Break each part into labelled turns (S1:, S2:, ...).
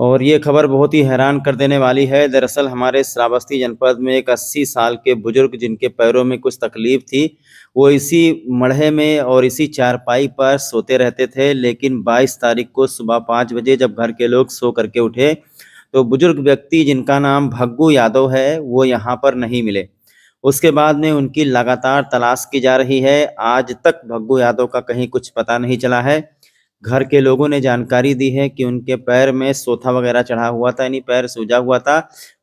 S1: और ये खबर बहुत ही हैरान कर देने वाली है दरअसल हमारे श्रावस्ती जनपद में एक 80 साल के बुजुर्ग जिनके पैरों में कुछ तकलीफ थी वो इसी मढ़े में और इसी चारपाई पर सोते रहते थे लेकिन 22 तारीख को सुबह पाँच बजे जब घर के लोग सो करके उठे तो बुजुर्ग व्यक्ति जिनका नाम भग्गू यादव है वो यहाँ पर नहीं मिले उसके बाद में उनकी लगातार तलाश की जा रही है आज तक भग्गू यादव का कहीं कुछ पता नहीं चला है घर के लोगों ने जानकारी दी है कि उनके पैर में सोथा वगैरह चढ़ा हुआ था यानी पैर सूजा हुआ था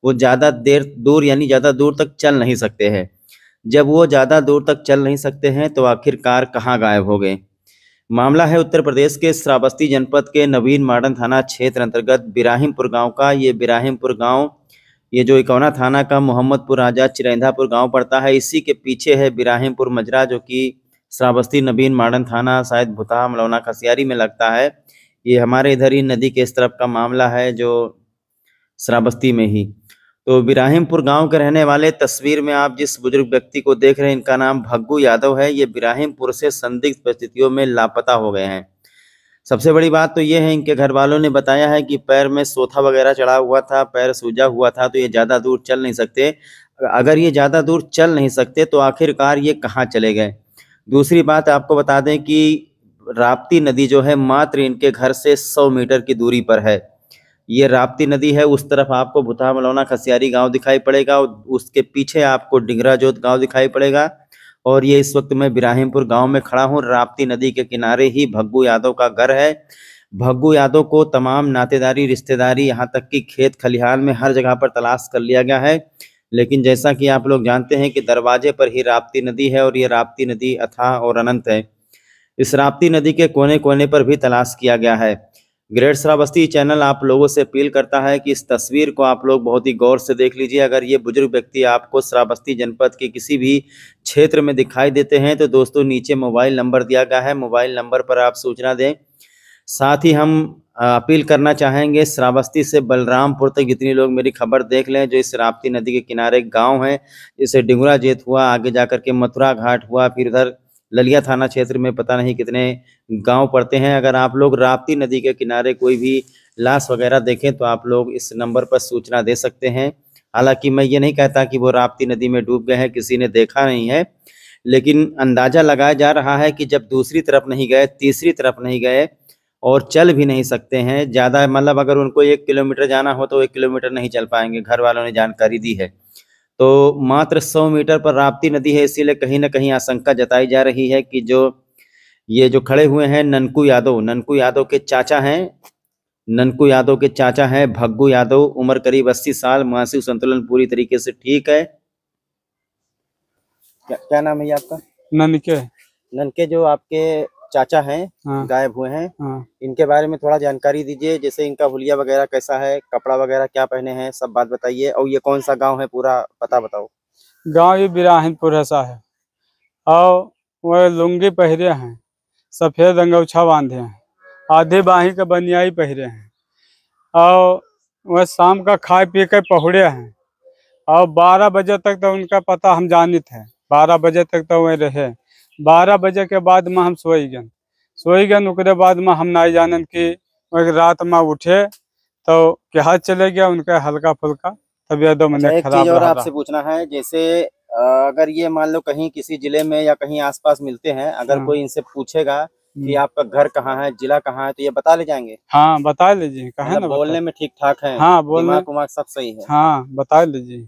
S1: वो ज़्यादा देर दूर यानी ज़्यादा दूर तक चल नहीं सकते हैं जब वो ज़्यादा दूर तक चल नहीं सकते हैं तो आखिरकार कहाँ गायब हो गए मामला है उत्तर प्रदेश के श्रावस्ती जनपद के नवीन मॉडर्न थाना क्षेत्र अंतर्गत बिराहिमपुर गाँव का ये बिराहिमपुर गाँव ये जो इकौना थाना का मोहम्मदपुर राजा चिरैंधापुर गांव पड़ता है इसी के पीछे है बिराहिमपुर मजरा जो कि श्रावस्ती नबीन माडन थाना शायद भुता मलौना खसियारी में लगता है ये हमारे इधर ही नदी के इस तरफ का मामला है जो श्रावस्ती में ही तो बिराहिमपुर गांव के रहने वाले तस्वीर में आप जिस बुजुर्ग व्यक्ति को देख रहे हैं इनका नाम भग्गू यादव है ये बिराहिमपुर से संदिग्ध परिस्थितियों में लापता हो गए हैं सबसे बड़ी बात तो ये है इनके घर वालों ने बताया है कि पैर में सोथा वगैरह चढ़ा हुआ था पैर सूजा हुआ था तो ये ज़्यादा दूर चल नहीं सकते अगर ये ज़्यादा दूर चल नहीं सकते तो आखिरकार ये कहाँ चले गए दूसरी बात आपको बता दें कि राप्ती नदी जो है मात्र इनके घर से सौ मीटर की दूरी पर है ये राप्ती नदी है उस तरफ आपको भुता मलौना खसियारी गांव दिखाई पड़ेगा और उसके पीछे आपको डिंगरा जोत गांव दिखाई पड़ेगा और ये इस वक्त मैं बिराहिमपुर गांव में खड़ा हूँ राप्ती नदी के किनारे ही भग्गू यादव का घर है भग्गू यादव को तमाम नातेदारी रिश्तेदारी यहाँ तक कि खेत खलिहान में हर जगह पर तलाश कर लिया गया है लेकिन जैसा कि आप लोग जानते हैं कि दरवाजे पर ही राप्ती नदी है और ये राप्ती नदी अथाह और अनंत है इस राप्ती नदी के कोने कोने पर भी तलाश किया गया है ग्रेट श्रावस्ती चैनल आप लोगों से अपील करता है कि इस तस्वीर को आप लोग बहुत ही गौर से देख लीजिए अगर ये बुजुर्ग व्यक्ति आपको श्रावस्ती जनपद के किसी भी क्षेत्र में दिखाई देते हैं तो दोस्तों नीचे मोबाइल नंबर दिया गया है मोबाइल नंबर पर आप सूचना दें साथ ही हम अपील करना चाहेंगे श्रावस्ती से बलरामपुर तक जितनी लोग मेरी खबर देख लें जो इस राप्ती नदी के किनारे गांव है जैसे डिंगरा जेत हुआ आगे जाकर के मथुरा घाट हुआ फिर उधर ललिया थाना क्षेत्र में पता नहीं कितने गांव पड़ते हैं अगर आप लोग राप्ती नदी के किनारे कोई भी लाश वगैरह देखें तो आप लोग इस नंबर पर सूचना दे सकते हैं हालांकि मैं ये नहीं कहता कि वो राप्ती नदी में डूब गए हैं किसी ने देखा नहीं है लेकिन अंदाज़ा लगाया जा रहा है कि जब दूसरी तरफ नहीं गए तीसरी तरफ नहीं गए और चल भी नहीं सकते हैं ज़्यादा मतलब अगर उनको एक किलोमीटर जाना हो तो एक किलोमीटर नहीं चल पाएंगे घर वालों ने जानकारी दी है तो मात्र सौ मीटर पर राप्ती नदी है इसीलिए कहीं ना कहीं आशंका जताई जा रही है कि जो ये जो खड़े हुए हैं ननकू यादव ननकू यादव के चाचा हैं ननकू यादव के चाचा हैं भग्गू यादव उम्र करीब अस्सी साल मानसिक संतुलन पूरी तरीके से ठीक है क्या, क्या नाम है आपका ननके ननके जो आपके चाचा हैं हाँ। गायब हुए हैं हाँ। इनके बारे में थोड़ा जानकारी दीजिए जैसे इनका हुलिया वगैरह कैसा है कपड़ा वगैरह क्या पहने हैं सब बात बताइए और ये कौन सा गांव है पूरा पता बताओ
S2: गांव ये बिराहिनपुर ऐसा है और वो लुंगी पहरे हैं सफेद अंगोछा बांधे हैं आधे बाही का बनियाई पहरे हैं और वह शाम का खाए पी के पहुड़े हैं और बारह बजे तक तो उनका पता हम जानित है बारह बजे तक तो वह रहे बारह बजे के बाद में हम सोई गन सोई गन उनके बाद में हम नहीं जानन कि रात में उठे तो क्या चले गया उनका हल्का फुल्का तबियत मैंने अच्छा, खराब और आपसे
S1: पूछना है जैसे अगर ये मान लो कहीं किसी जिले में या कहीं आसपास मिलते हैं अगर हाँ। कोई इनसे पूछेगा कि हम्म। आपका घर कहाँ है जिला कहाँ है तो ये बता ले जाएंगे
S2: हाँ बता लीजिए कहा मतलब ना बोलने
S1: में ठीक ठाक है हाँ कुमार सब सही है हाँ
S2: बता लीजिए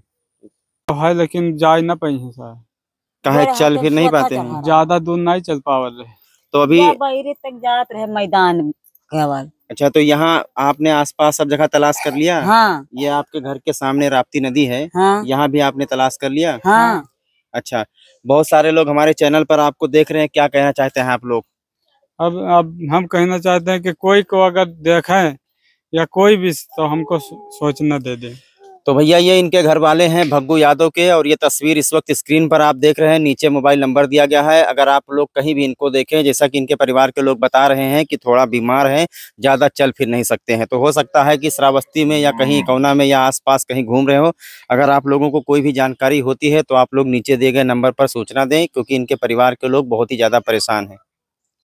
S2: तो है लेकिन जा ना पाई है सर कहा चल फिर नहीं पाते हैं ज्यादा दूर नहीं चल पावल रहे तो अभी तक जात रहे मैदान अच्छा तो यहाँ आपने
S1: आसपास सब जगह तलाश कर लिया हाँ। ये आपके घर के सामने राप्ती नदी है हाँ। यहाँ भी आपने तलाश कर लिया हाँ। अच्छा बहुत सारे लोग हमारे चैनल पर आपको देख रहे हैं क्या कहना चाहते हैं
S2: आप लोग अब अब हम कहना चाहते हैं कि कोई को अगर देखे या कोई भी तो हमको सोचना दे दे
S1: तो भैया ये इनके घर वाले हैं भग्गू यादव के और ये तस्वीर इस वक्त स्क्रीन पर आप देख रहे हैं नीचे मोबाइल नंबर दिया गया है अगर आप लोग कहीं भी इनको देखें जैसा कि इनके परिवार के लोग बता रहे हैं कि थोड़ा बीमार हैं ज़्यादा चल फिर नहीं सकते हैं तो हो सकता है कि श्रावस्ती में या कहीं कोना हम्म। में या आस कहीं घूम रहे हो अगर आप लोगों को कोई भी जानकारी होती है तो आप लोग नीचे दिए गए नंबर पर सूचना दें क्योंकि इनके परिवार के लोग बहुत ही ज़्यादा परेशान हैं